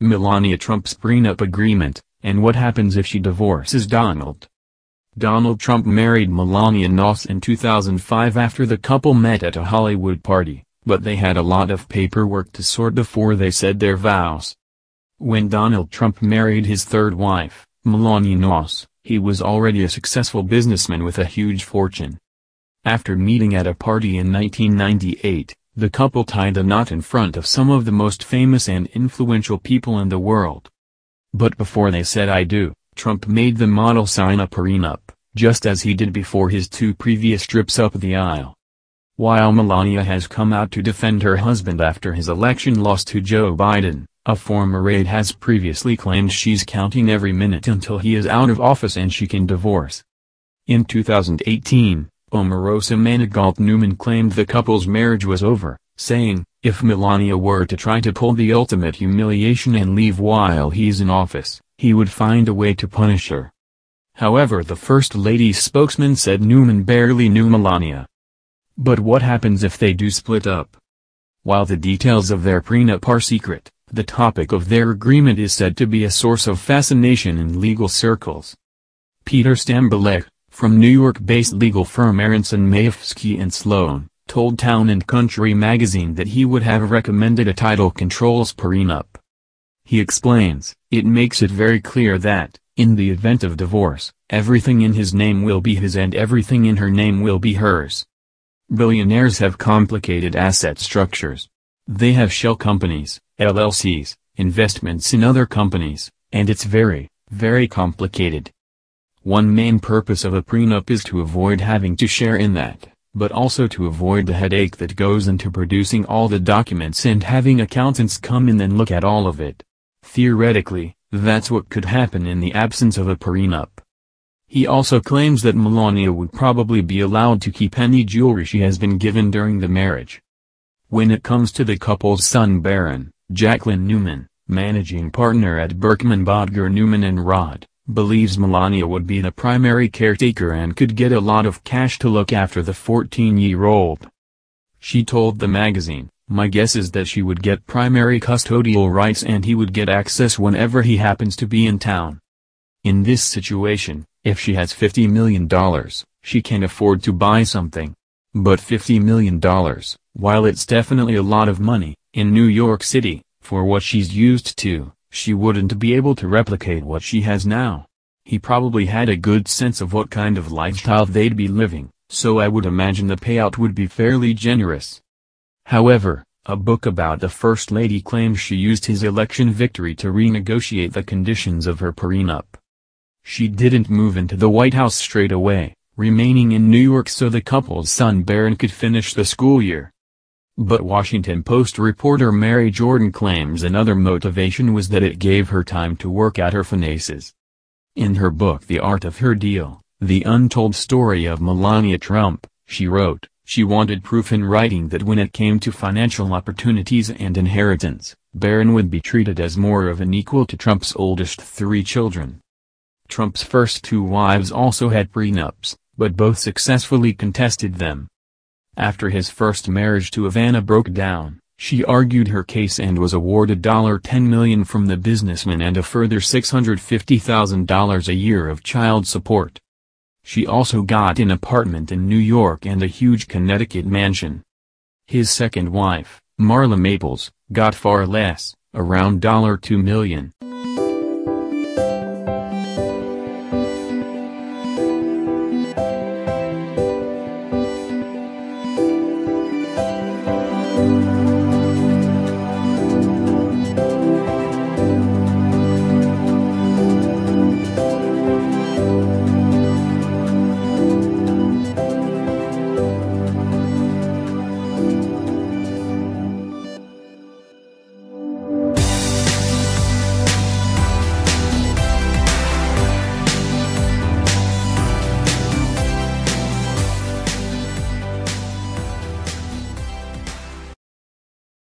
Melania Trump's prenup agreement, and what happens if she divorces Donald. Donald Trump married Melania Noss in 2005 after the couple met at a Hollywood party, but they had a lot of paperwork to sort before they said their vows. When Donald Trump married his third wife, Melania Noss, he was already a successful businessman with a huge fortune. After meeting at a party in 1998, the couple tied the knot in front of some of the most famous and influential people in the world. But before they said I do, Trump made the model sign a prenup, just as he did before his two previous trips up the aisle. While Melania has come out to defend her husband after his election loss to Joe Biden, a former aide has previously claimed she's counting every minute until he is out of office and she can divorce. In 2018, Omarosa Manigault Newman claimed the couple's marriage was over, saying, if Melania were to try to pull the ultimate humiliation and leave while he's in office, he would find a way to punish her. However the First Lady's spokesman said Newman barely knew Melania. But what happens if they do split up? While the details of their prenup are secret, the topic of their agreement is said to be a source of fascination in legal circles. Peter Stambilek, from New York-based legal firm Aronson Mayevsky and Sloan, told Town and Country magazine that he would have recommended a title controls prenup. He explains, it makes it very clear that, in the event of divorce, everything in his name will be his and everything in her name will be hers. Billionaires have complicated asset structures. They have shell companies, LLCs, investments in other companies, and it's very, very complicated. One main purpose of a prenup is to avoid having to share in that, but also to avoid the headache that goes into producing all the documents and having accountants come in and look at all of it. Theoretically, that's what could happen in the absence of a prenup. He also claims that Melania would probably be allowed to keep any jewelry she has been given during the marriage. When it comes to the couple's son Baron, Jacqueline Newman, managing partner at Berkman Bodger Newman & Rod, believes Melania would be the primary caretaker and could get a lot of cash to look after the 14-year-old. She told the magazine, my guess is that she would get primary custodial rights and he would get access whenever he happens to be in town. In this situation, if she has $50 million, she can afford to buy something. But $50 million, while it's definitely a lot of money, in New York City, for what she's used to, she wouldn't be able to replicate what she has now. He probably had a good sense of what kind of lifestyle they'd be living, so I would imagine the payout would be fairly generous. However, a book about the First Lady claims she used his election victory to renegotiate the conditions of her prenup. She didn't move into the White House straight away, remaining in New York so the couple's son Barron could finish the school year. But Washington Post reporter Mary Jordan claims another motivation was that it gave her time to work at her finances. In her book The Art of Her Deal, The Untold Story of Melania Trump, she wrote, she wanted proof in writing that when it came to financial opportunities and inheritance, Barron would be treated as more of an equal to Trump's oldest three children. Trump's first two wives also had prenups, but both successfully contested them. After his first marriage to Ivana broke down, she argued her case and was awarded $10 million from the businessman and a further $650,000 a year of child support. She also got an apartment in New York and a huge Connecticut mansion. His second wife, Marla Maples, got far less, around $2 million.